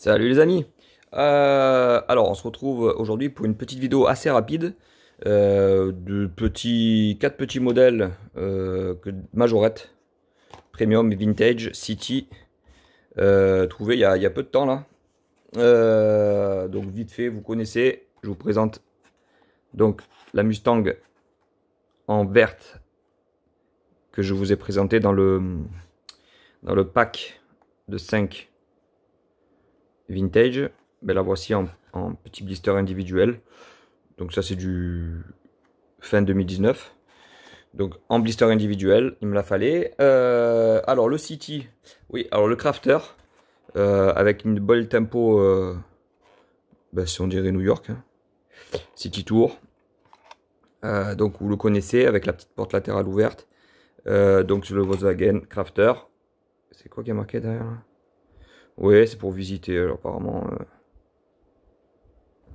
Salut les amis euh, Alors on se retrouve aujourd'hui pour une petite vidéo assez rapide euh, de petits, quatre petits modèles euh, que Majorette, Premium, Vintage, City, trouvés il y, a, peu de temps là. donc vite fait, vous connaissez, je vous présente donc la Mustang en verte que je vous ai présentée dans le, dans le pack de 5 vintage. mais ben la voici en, petit blister individuel. Donc ça c'est du fin 2019. Donc en blister individuel, il me la fallait. Euh, alors le City, oui, alors le Crafter, euh, avec une bonne tempo, euh, ben, si on dirait New York, hein. City Tour. donc vous le connaissez avec la petite porte latérale ouverte. donc le Volkswagen Crafter. C'est quoi qui est marqué derrière là Ouais, c'est pour visiter, apparemment. Euh,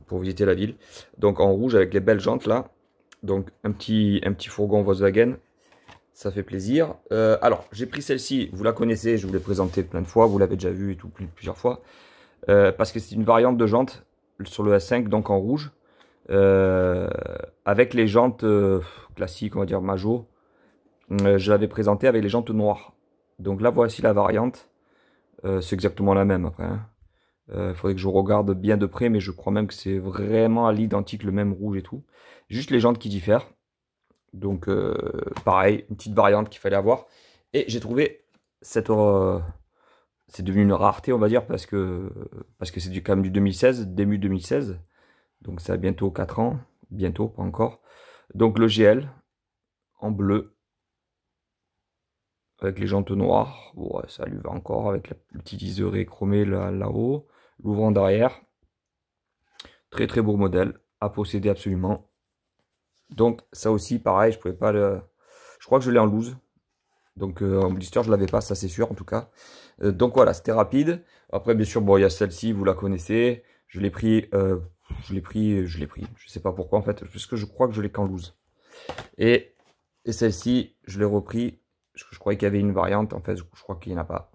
pour visiter la ville. Donc en rouge avec les belles jantes là. Donc un petit, un petit fourgon Volkswagen. Ça fait plaisir. Euh, alors, j'ai pris celle-ci, vous la connaissez, je vous l'ai présentée plein de fois, vous l'avez déjà vue et tout, plusieurs fois. Euh, parce que c'est une variante de jante sur le S5, donc en rouge. avec les jantes classiques, on va dire Majo. je l'avais présentée avec les jantes noires. Donc là, voici la variante euh, c'est exactement la même après. il hein. euh, faudrait que je regarde bien de près, mais je crois même que c'est vraiment à l'identique le même rouge et tout. Juste les jantes qui diffèrent. Donc euh, pareil, une petite variante qu'il fallait avoir. Et j'ai trouvé cette... c'est devenu une rareté, on va dire, parce que parce que c'est du, quand même du 2016, début 2016. Donc ça a bientôt 4 ans, bientôt, pas encore. Donc le GL en bleu, avec les jantes noires. ça lui va encore avec la, petite chromée chromé là-haut. L'ouvrant derrière. Très très beau modèle à posséder absolument. Donc ça aussi, pareil, je pouvais pas le... Je crois que je l'ai en loose. Donc euh, en blister, je l'avais pas, ça c'est sûr en tout cas. Euh, donc voilà, c'était rapide. Après, bien sûr, bon, il y a celle-ci, vous la connaissez. Je l'ai pris, euh, je l'ai pris, je l'ai pris. Je sais pas pourquoi en fait, parce que je crois que je l'ai qu'en loose. Et, et celle-ci, je l'ai repris que je croyais qu'il y avait une variante, en fait, je, crois qu'il n'y en a pas.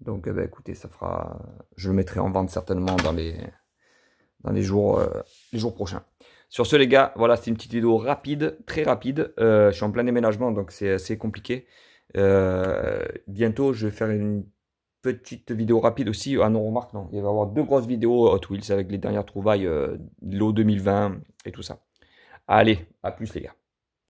Donc, eh ben, écoutez, ça fera. Je le mettrai en vente certainement dans les, dans les jours, euh, les jours prochains. Sur ce, les gars, voilà, c'est une petite vidéo rapide, très rapide. Euh, je suis en plein déménagement, donc c'est assez compliqué. Euh, bientôt, je vais faire une petite vidéo rapide aussi. Ah non, remarque, non. Il va y avoir deux grosses vidéos Hot Wheels avec les dernières trouvailles, l'eau 2020 et tout ça. Allez, à plus, les gars.